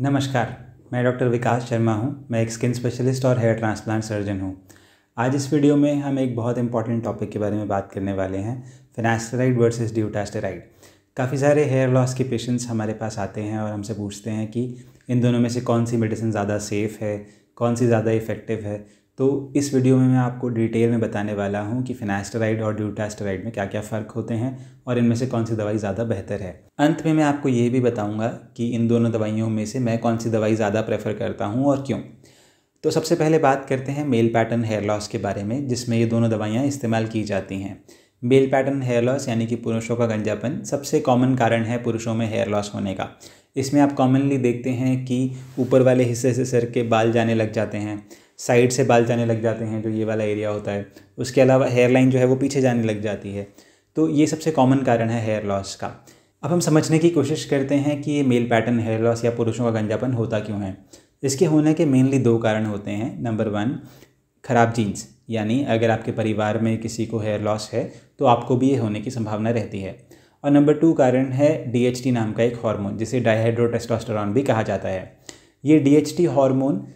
नमस्कार मैं डॉक्टर विकास शर्मा हूं मैं एक स्किन स्पेशलिस्ट और हेयर ट्रांसप्लांट सर्जन हूं आज इस वीडियो में हम एक बहुत इंपॉर्टेंट टॉपिक के बारे में बात करने वाले हैं फिनास्टेराइड वर्सेस ड्यूटास्टेराइड काफ़ी सारे हेयर लॉस के पेशेंट्स हमारे पास आते हैं और हमसे पूछते हैं कि इन दोनों में से कौन सी मेडिसिन ज़्यादा सेफ़ है कौन सी ज़्यादा इफ़ेक्टिव है तो इस वीडियो में मैं आपको डिटेल में बताने वाला हूँ कि फिनास्टराइड और ड्यूटास्टराइड में क्या क्या फ़र्क होते हैं और इनमें से कौन सी दवाई ज़्यादा बेहतर है अंत में मैं आपको ये भी बताऊँगा कि इन दोनों दवाइयों में से मैं कौन सी दवाई ज़्यादा प्रेफर करता हूँ और क्यों तो सबसे पहले बात करते हैं मेल पैटर्न हेयर लॉस के बारे में जिसमें ये दोनों दवाइयाँ इस्तेमाल की जाती हैं मेल पैटर्न हेयर लॉस यानी कि पुरुषों का गंजापन सबसे कॉमन कारण है पुरुषों में हेयर लॉस होने का इसमें आप कॉमनली देखते हैं कि ऊपर वाले हिस्से से सर के बाल जाने लग जाते हैं साइड से बाल जाने लग जाते हैं जो ये वाला एरिया होता है उसके अलावा हेयर लाइन जो है वो पीछे जाने लग जाती है तो ये सबसे कॉमन कारण है हेयर लॉस का अब हम समझने की कोशिश करते हैं कि ये मेल पैटर्न हेयर लॉस या पुरुषों का गंजापन होता क्यों है इसके होने के मेनली दो कारण होते हैं नंबर वन ख़राब जीन्स यानी अगर आपके परिवार में किसी को हेयर लॉस है तो आपको भी ये होने की संभावना रहती है और नंबर टू कारण है डी नाम का एक हार्मोन जिसे डाइहाइड्रोटेस्टोस्टेरॉन भी कहा जाता है ये डी हार्मोन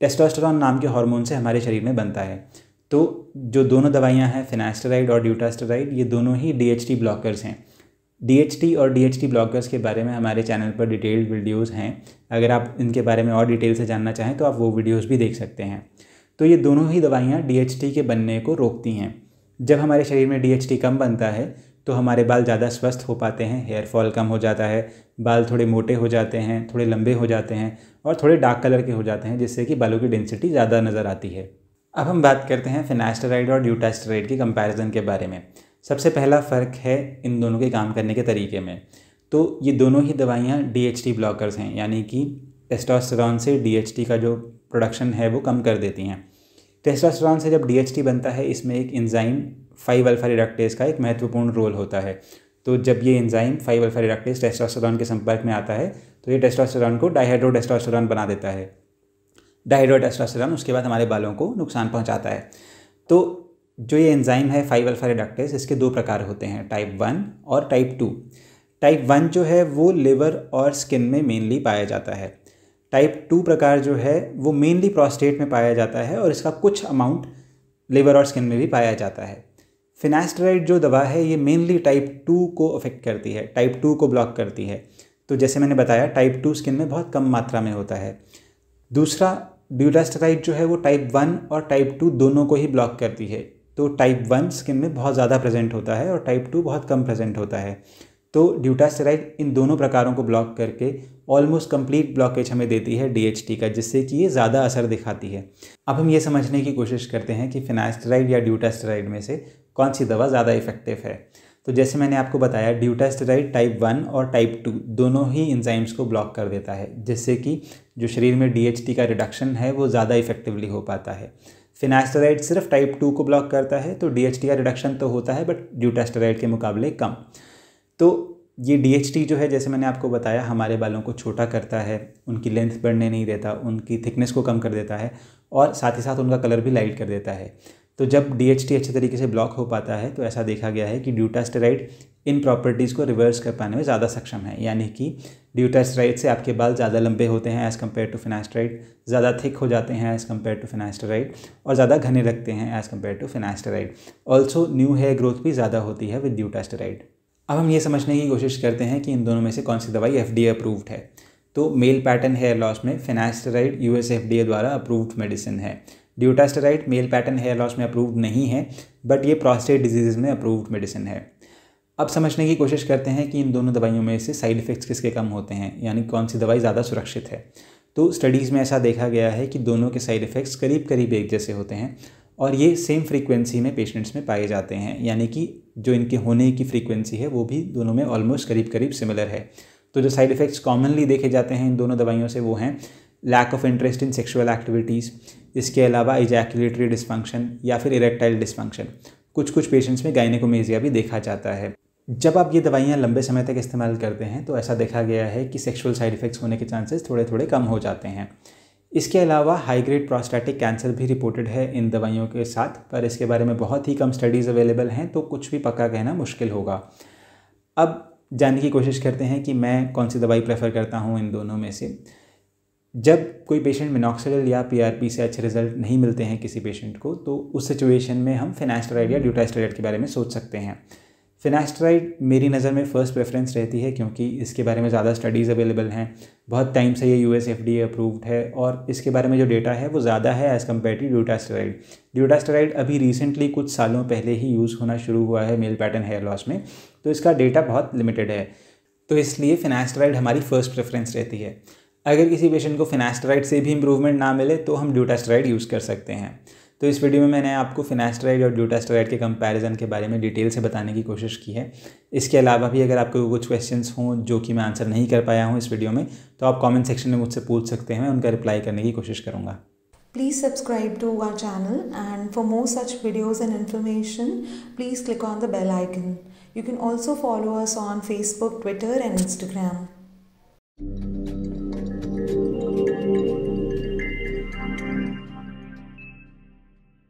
टेस्टोस्टेरॉन नाम के हार्मोन से हमारे शरीर में बनता है तो जो दोनों दवाइयाँ हैं फिनास्टराइड और ड्यूटास्टराइड ये दोनों ही डी ब्लॉकर्स हैं डी और डी ब्लॉकर्स के बारे में हमारे चैनल पर डिटेल्ड वीडियोज़ हैं अगर आप इनके बारे में और डिटेल से जानना चाहें तो आप वो वीडियोज़ भी देख सकते हैं तो ये दोनों ही दवाइयाँ डी के बनने को रोकती हैं जब हमारे शरीर में डी कम बनता है तो हमारे बाल ज़्यादा स्वस्थ हो पाते हैं हेयर फॉल कम हो जाता है बाल थोड़े मोटे हो जाते हैं थोड़े लंबे हो जाते हैं और थोड़े डार्क कलर के हो जाते हैं जिससे कि बालों की डेंसिटी ज़्यादा नज़र आती है अब हम बात करते हैं फिनास्टराइड और ड्यूटास्टराइड की कंपैरिजन के बारे में सबसे पहला फ़र्क है इन दोनों के काम करने के तरीके में तो ये दोनों ही दवाइयाँ डी ब्लॉकर्स हैं यानी कि टेस्टोस्टेरॉन से डी का जो प्रोडक्शन है वो कम कर देती हैं टेस्टोस्टेरॉन से जब डी बनता है इसमें एक इंजाइम फाइव अल्फा रिडक्टेज का एक महत्वपूर्ण रोल होता है तो जब ये enzyme five alpha reductase testosterone के संपर्क में आता है तो ये टेस्टोस्टेरोन को डाइहाइड्रो बना देता है डाइहाइड्रो उसके बाद हमारे बालों को नुकसान पहुंचाता है तो जो ये एंजाइम है फाइव अल्फा रिडक्टेज इसके दो प्रकार होते हैं टाइप वन और टाइप टू टाइप वन जो है वो लिवर और स्किन में मेनली पाया जाता है टाइप टू प्रकार जो है वो मेनली प्रोस्टेट में पाया जाता है और इसका कुछ अमाउंट लिवर और स्किन में भी पाया जाता है फिनास्टराइड जो दवा है ये मेनली टाइप टू को अफेक्ट करती है टाइप टू को ब्लॉक करती है तो जैसे मैंने बताया टाइप टू स्किन में बहुत कम मात्रा में होता है दूसरा ड्यूडास्टराइड जो है वो टाइप वन और टाइप टू दोनों को ही ब्लॉक करती है तो टाइप वन स्किन में बहुत ज़्यादा प्रेजेंट होता है और टाइप टू बहुत कम प्रेजेंट होता है तो ड्यूटास्टेराइड इन दोनों प्रकारों को ब्लॉक करके ऑलमोस्ट कंप्लीट ब्लॉकेज हमें देती है डी का जिससे कि ये ज़्यादा असर दिखाती है अब हम ये समझने की कोशिश करते हैं कि फिनास्टेराइड या ड्यूटास्टेराइड में से कौन सी दवा ज़्यादा इफेक्टिव है तो जैसे मैंने आपको बताया ड्यूटास्टेराइड टाइप वन और टाइप टू दोनों ही इंजाइम्स को ब्लॉक कर देता है जिससे कि जो शरीर में डी का रिडक्शन है वो ज़्यादा इफेक्टिवली हो पाता है फिनास्टेराइड सिर्फ टाइप टू को ब्लॉक करता है तो डी का रिडक्शन तो होता है बट ड्यूटास्टेराइड के मुकाबले कम तो ये डी जो है जैसे मैंने आपको बताया हमारे बालों को छोटा करता है उनकी लेंथ बढ़ने नहीं देता उनकी थिकनेस को कम कर देता है और साथ ही साथ उनका कलर भी लाइट कर देता है तो जब डी अच्छे तरीके से ब्लॉक हो पाता है तो ऐसा देखा गया है कि ड्यूटास्टेराइड इन प्रॉपर्टीज़ को रिवर्स कर पाने में ज़्यादा सक्षम है यानी कि ड्यूटास्टेराइड से आपके बाल ज़्यादा लंबे होते हैं एज़ कम्पेयर टू फिनास्टेराइड ज़्यादा थिक हो जाते हैं एज़ कम्पेयर टू फिनास्टेराइड और ज़्यादा घने रखते हैं as compared to finasteride also new hair growth भी ज़्यादा होती है विद ड्यूटास्टेराइड अब हम ये समझने की कोशिश करते हैं कि इन दोनों में से कौन सी दवाई एफ अप्रूव्ड है तो मेल पैटर्न हेयर लॉस में फिनास्टेराइड यू एस द्वारा अप्रूव्ड मेडिसिन है dutasteride male pattern hair loss में अप्रूव्ड नहीं है बट ये प्रोस्टेट डिजीज़ में अप्रूव्ड मेडिसिन है अब समझने की कोशिश करते हैं कि इन दोनों दवाइयों में से साइड इफ़ेक्ट्स किसके कम होते हैं यानी कौन सी दवाई ज़्यादा सुरक्षित है तो स्टडीज़ में ऐसा देखा गया है कि दोनों के साइड इफ़ेक्ट्स करीब करीब एक जैसे होते हैं और ये सेम फ्रीक्वेंसी में पेशेंट्स में पाए जाते हैं यानी कि जो इनके होने की फ्रीक्वेंसी है वो भी दोनों में ऑलमोस्ट करीब करीब सिमिलर है तो जो साइड इफ़ेक्ट्स कॉमनली देखे जाते हैं इन दोनों दवाइयों से वो हैं lack of interest in sexual activities इसके अलावा इजैक्यूलेटरी डिस्फंक्शन या फिर इरेक्टाइल डिस्फंक्शन कुछ कुछ पेशेंट्स में गाइनेकोमेजिया भी देखा जाता है जब आप ये दवाइयाँ लंबे समय तक इस्तेमाल करते हैं तो ऐसा देखा गया है कि सेक्सुअल साइड इफ़ेक्ट्स होने के चांसेस थोड़े थोड़े कम हो जाते हैं इसके अलावा हाई ग्रेड प्रोस्टैटिक कैंसर भी रिपोर्टेड है इन दवाइयों के साथ पर इसके बारे में बहुत ही कम स्टडीज़ अवेलेबल हैं तो कुछ भी पक्का कहना मुश्किल होगा अब जानने की कोशिश करते हैं कि मैं कौन सी दवाई प्रेफर करता हूँ इन दोनों में से जब कोई पेशेंट मिनॉक्सिडिल या पीआरपी से अच्छे रिजल्ट नहीं मिलते हैं किसी पेशेंट को तो उस सिचुएशन में हम फिनास्टराइड या ड्यूटास्टेराइड के बारे में सोच सकते हैं फिनास्टराइड मेरी नज़र में फ़र्स्ट प्रेफरेंस रहती है क्योंकि इसके बारे में ज़्यादा स्टडीज़ अवेलेबल हैं बहुत टाइम से ये एफ डी अप्रूव्ड है और इसके बारे में जो डेटा है वो ज़्यादा है as compared to dutasteride dutasteride अभी रिसेंटली कुछ सालों पहले ही यूज़ होना शुरू हुआ है मेल पैटर्न हेयर लॉस में तो इसका डेटा बहुत लिमिटेड है तो इसलिए फिनास्टराइड हमारी फ़र्स्ट प्रेफरेंस रहती है अगर किसी पेशेंट को फिनास्टराइड से भी इम्प्रूवमेंट ना मिले तो हम ड्यूटास्टराइड यूज़ कर सकते हैं तो इस वीडियो में मैंने आपको फिनास्टराइड और ड्यूटास्टराइड के कंपैरिजन के बारे में डिटेल से बताने की कोशिश की है इसके अलावा भी अगर आपको कुछ क्वेश्चंस हों जो कि मैं आंसर नहीं कर पाया हूँ इस वीडियो में तो आप कॉमेंट सेक्शन में मुझसे पूछ सकते हैं उनका रिप्लाई करने की कोशिश करूँगा please subscribe to our channel and for more such videos and information please click on the bell icon you can also follow us on Facebook Twitter and Instagram